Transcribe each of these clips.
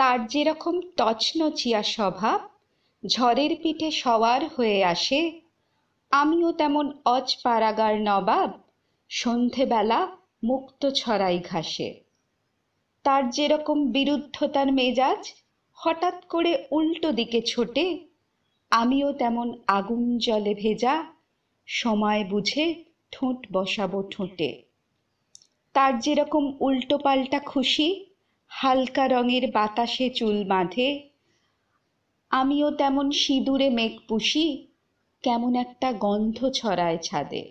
তার যেরকম টচনচিয়া স্বভাব ঝড়ের পিঠে সওয়ার হয়ে আসে আমিও তেমন অজ পারাগার নবাব সন্ধেবেলা মুক্ত ছড়াই ঘাসে তার যেরকম বিরুদ্ধতার মেজাজ হঠাৎ করে উল্টো দিকে ছোটে আমিও তেমন আগুন জলে ভেজা সময় বুঝে ঠোঁট বসাবো ঠোঁটে তার যেরকম উল্টো পাল্টা খুশি হালকা রঙের বাতাসে চুল বাঁধে আমিও তেমন সিঁদুরে মেঘ পুষি কেমন একটা গন্ধ ছড়ায় ছাদে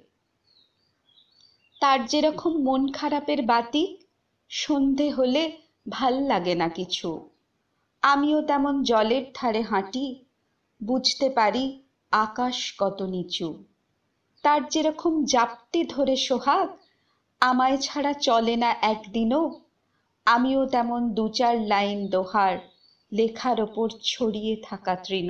তার যেরকম মন খারাপের বাতি সন্ধে হলে ভাল লাগে না কিছু আমিও তেমন জলের ধারে হাঁটি বুঝতে পারি আকাশ কত নিচু তার যেরকম জাপটি ধরে সোহাগ আমায় ছাড়া চলে না একদিনও আমিও তেমন দু চার লাইন দোহার লেখার ওপর ছড়িয়ে থাকা তৃণ